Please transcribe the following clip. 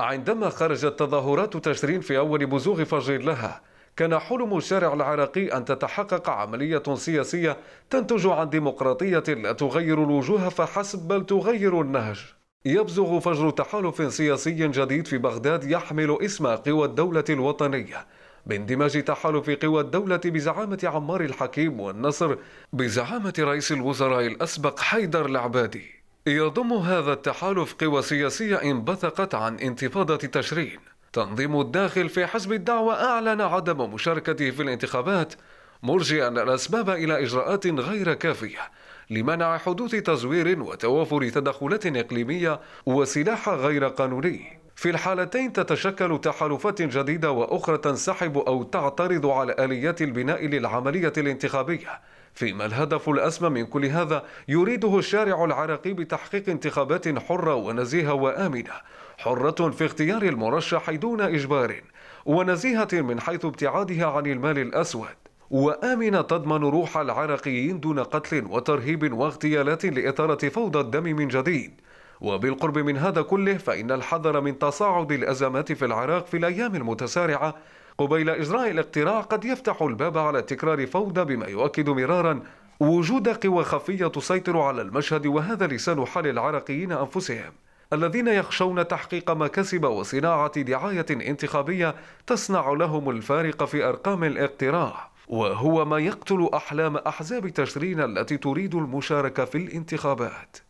عندما خرجت تظاهرات تشرين في أول بزوغ فجر لها كان حلم الشارع العراقي أن تتحقق عملية سياسية تنتج عن ديمقراطية لا تغير الوجوه فحسب بل تغير النهج يبزغ فجر تحالف سياسي جديد في بغداد يحمل اسم قوى الدولة الوطنية باندماج تحالف قوى الدولة بزعامة عمار الحكيم والنصر بزعامة رئيس الوزراء الأسبق حيدر العبادي يضم هذا التحالف قوى سياسية انبثقت عن انتفاضة تشرين تنظيم الداخل في حزب الدعوة أعلن عدم مشاركته في الانتخابات مرجئا الأسباب إلى إجراءات غير كافية لمنع حدوث تزوير وتوافر تدخلات إقليمية وسلاح غير قانوني في الحالتين تتشكل تحالفات جديدة وأخرى تنسحب أو تعترض على آليات البناء للعملية الانتخابية فيما الهدف الأسمى من كل هذا يريده الشارع العراقي بتحقيق انتخابات حرة ونزيهة وآمنة حرة في اختيار المرشح دون إجبار ونزيهة من حيث ابتعادها عن المال الأسود وآمنة تضمن روح العراقيين دون قتل وترهيب واغتيالات لإثارة فوضى الدم من جديد وبالقرب من هذا كله فإن الحذر من تصاعد الأزمات في العراق في الأيام المتسارعة قبيل إجراء الاقتراع قد يفتح الباب على تكرار فوضى بما يؤكد مرارا وجود قوى خفية تسيطر على المشهد وهذا لسان حال العراقيين أنفسهم الذين يخشون تحقيق مكاسب وصناعة دعاية انتخابية تصنع لهم الفارق في أرقام الاقتراع وهو ما يقتل أحلام أحزاب تشرين التي تريد المشاركة في الانتخابات